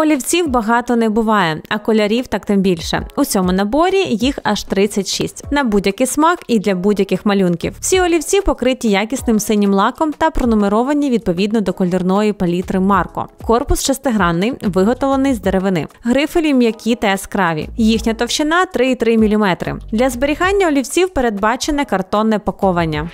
Олівців багато не буває, а кольорів так тим більше. У цьому наборі їх аж 36. на будь-який смак і для будь-яких малюнків. Всі олівці покриті якісним синім лаком та пронумеровані відповідно до кольорної палітри Марко. Корпус шестигранний, виготовлений з деревини. Грифелі м'які та яскраві. Їхня товщина 3,3 мм. Для зберігання олівців передбачене картонне паковання.